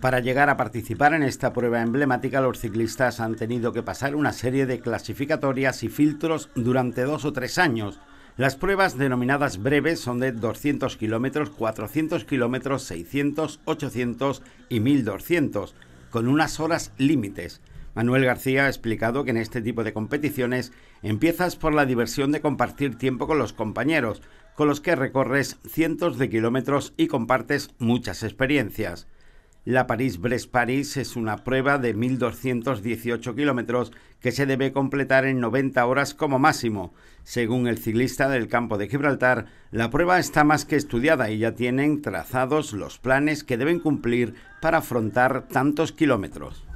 Para llegar a participar en esta prueba emblemática, los ciclistas han tenido que pasar una serie de clasificatorias y filtros durante dos o tres años. Las pruebas denominadas breves son de 200 kilómetros, 400 kilómetros, 600, 800 y 1200, con unas horas límites. Manuel García ha explicado que en este tipo de competiciones empiezas por la diversión de compartir tiempo con los compañeros, con los que recorres cientos de kilómetros y compartes muchas experiencias. La París-Brest-París es una prueba de 1.218 kilómetros que se debe completar en 90 horas como máximo. Según el ciclista del campo de Gibraltar, la prueba está más que estudiada y ya tienen trazados los planes que deben cumplir para afrontar tantos kilómetros.